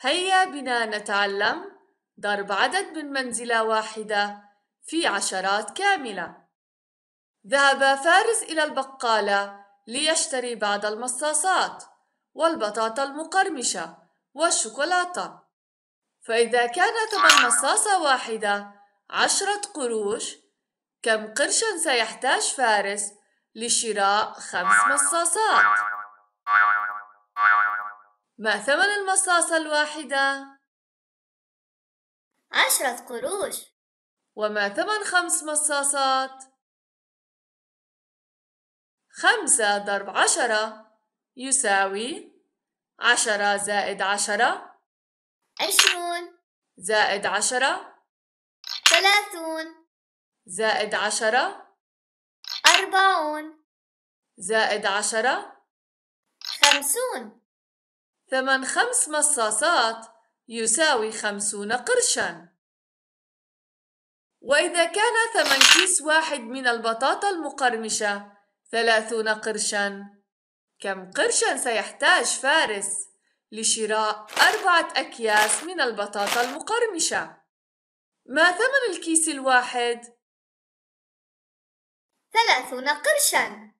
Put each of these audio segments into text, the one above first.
هيا بنا نتعلم ضرب عدد من منزلة واحدة في عشرات كاملة ذهب فارس إلى البقالة ليشتري بعض المصاصات والبطاطا المقرمشة والشوكولاتة فإذا كان ثمن مصاصة واحدة عشرة قروش كم قرشا سيحتاج فارس لشراء خمس مصاصات؟ ما ثمن المصاصة الواحدة؟ عشرة قروش وما ثمن خمس مصاصات؟ خمسة ضرب عشرة يساوي عشرة زائد عشرة عشرون زائد عشرة ثلاثون زائد عشرة أربعون زائد عشرة خمسون ثمن خمس مصاصات يساوي خمسون قرشا وإذا كان ثمن كيس واحد من البطاطا المقرمشة ثلاثون قرشا كم قرشا سيحتاج فارس لشراء أربعة أكياس من البطاطا المقرمشة ما ثمن الكيس الواحد؟ ثلاثون قرشا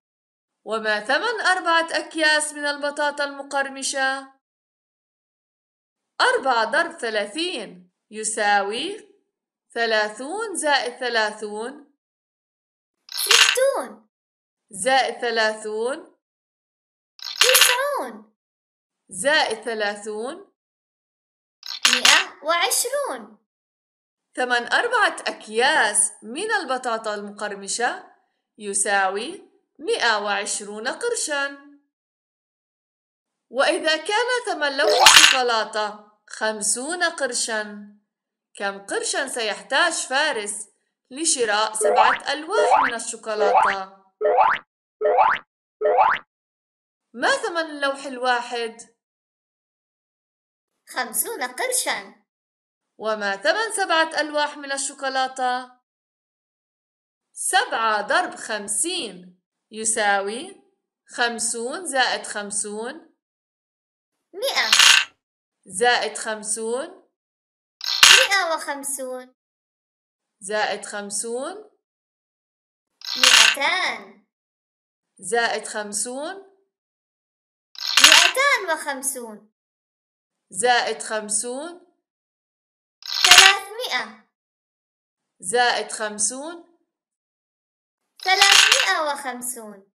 وما ثمن أربعة أكياس من البطاطا المقرمشة؟ أربعة ضرب ثلاثين يساوي ثلاثون زائد ثلاثون ستون زائد ثلاثون تسعون زائد ثلاثون مئة وعشرون ثمن أربعة أكياس من البطاطا المقرمشة يساوي مئة وعشرون قرشاً وإذا كان ثمن لوح الشوكولاتة خمسون قرشا كم قرشا سيحتاج فارس لشراء سبعة ألواح من الشوكولاتة؟ ما ثمن اللوح الواحد؟ خمسون قرشا وما ثمن سبعة ألواح من الشوكولاتة؟ سبعة ضرب خمسين يساوي خمسون زائد خمسون مئة زائد خمسون مئة وخمسون زائد خمسون مئتان زائد خمسون مئتان وخمسون زائد خمسون ثلاثمئة زائد خمسون ثلاثمئة وخمسون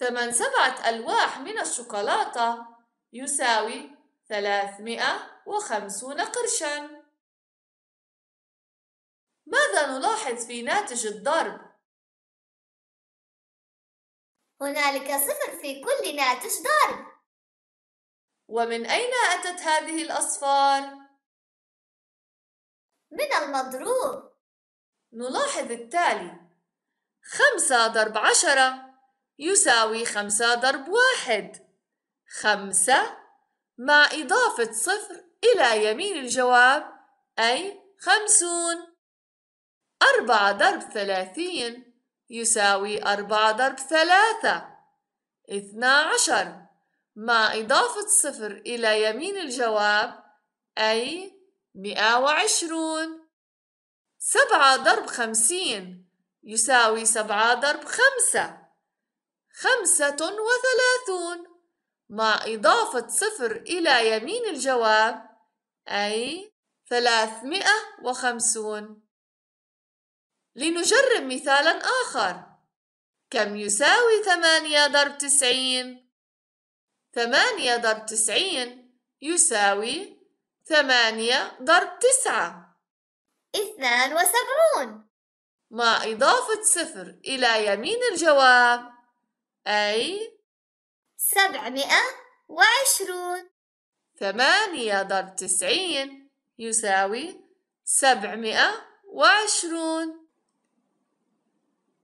ثمن سبعة ألواح من الشوكولاتة يساوي ثلاثمائة وخمسون قرشا ماذا نلاحظ في ناتج الضرب؟ هنالك صفر في كل ناتج ضرب ومن أين أتت هذه الأصفار؟ من المضروب نلاحظ التالي خمسة ضرب عشرة يساوي خمسة ضرب واحد خمسة مع إضافة صفر إلى يمين الجواب أي خمسون أربعة ضرب ثلاثين يساوي أربعة ضرب ثلاثة اثنا عشر مع إضافة صفر إلى يمين الجواب أي مئة وعشرون سبعة ضرب خمسين يساوي سبعة ضرب خمسة خمسة وثلاثون مع إضافة صفر إلى يمين الجواب أي 350 لنجرب مثالا آخر كم يساوي 8 ضرب 90؟ 8 ضرب 90 يساوي 8 ضرب 9 72 مع إضافة صفر إلى يمين الجواب أي سبعمائة وعشرون ثمانية ضرب تسعين يساوي سبعمائة وعشرون